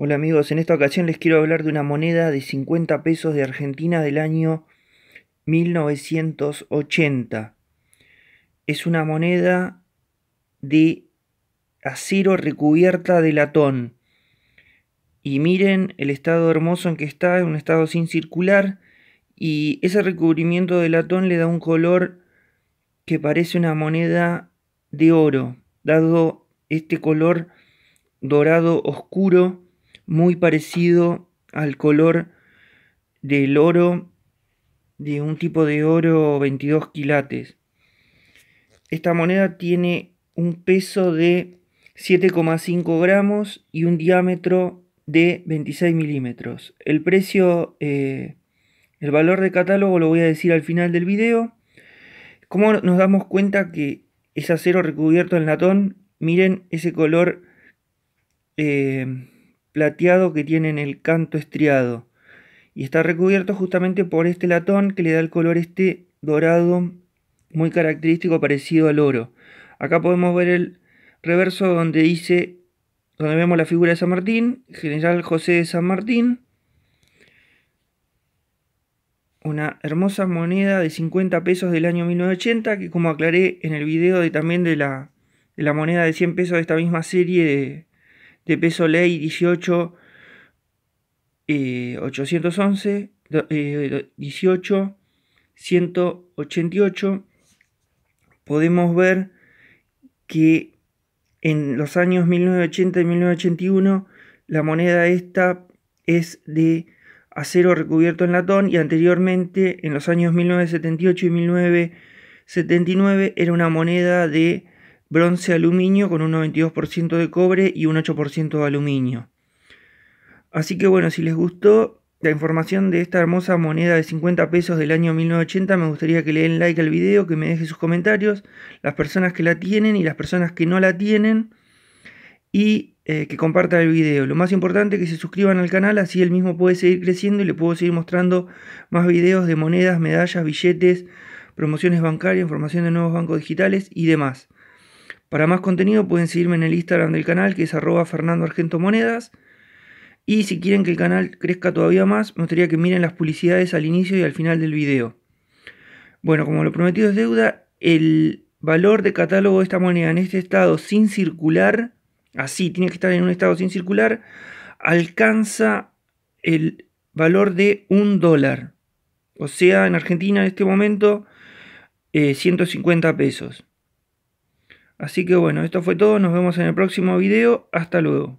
Hola amigos, en esta ocasión les quiero hablar de una moneda de 50 pesos de Argentina del año 1980. Es una moneda de acero recubierta de latón. Y miren el estado hermoso en que está, es un estado sin circular. Y ese recubrimiento de latón le da un color que parece una moneda de oro, dado este color dorado oscuro muy parecido al color del oro, de un tipo de oro 22 quilates. Esta moneda tiene un peso de 7,5 gramos y un diámetro de 26 milímetros. El precio, eh, el valor de catálogo lo voy a decir al final del video. Como nos damos cuenta que es acero recubierto en latón? Miren ese color eh, plateado que tiene en el canto estriado y está recubierto justamente por este latón que le da el color este dorado muy característico parecido al oro. Acá podemos ver el reverso donde dice, donde vemos la figura de San Martín, General José de San Martín. Una hermosa moneda de 50 pesos del año 1980, que como aclaré en el video de, también de la, de la moneda de 100 pesos de esta misma serie de, de peso ley 18 811 18 188 podemos ver que en los años 1980 y 1981 la moneda esta es de acero recubierto en latón y anteriormente en los años 1978 y 1979 era una moneda de bronce-aluminio con un 92% de cobre y un 8% de aluminio. Así que bueno, si les gustó la información de esta hermosa moneda de 50 pesos del año 1980, me gustaría que le den like al video, que me dejen sus comentarios, las personas que la tienen y las personas que no la tienen, y eh, que compartan el video. Lo más importante es que se suscriban al canal, así el mismo puede seguir creciendo y le puedo seguir mostrando más videos de monedas, medallas, billetes, promociones bancarias, información de nuevos bancos digitales y demás. Para más contenido pueden seguirme en el Instagram del canal que es arroba Fernando Argento Monedas. Y si quieren que el canal crezca todavía más, me gustaría que miren las publicidades al inicio y al final del video. Bueno, como lo prometido es deuda, el valor de catálogo de esta moneda en este estado sin circular, así tiene que estar en un estado sin circular, alcanza el valor de un dólar. O sea, en Argentina en este momento, 150 eh, pesos. Así que bueno, esto fue todo. Nos vemos en el próximo video. Hasta luego.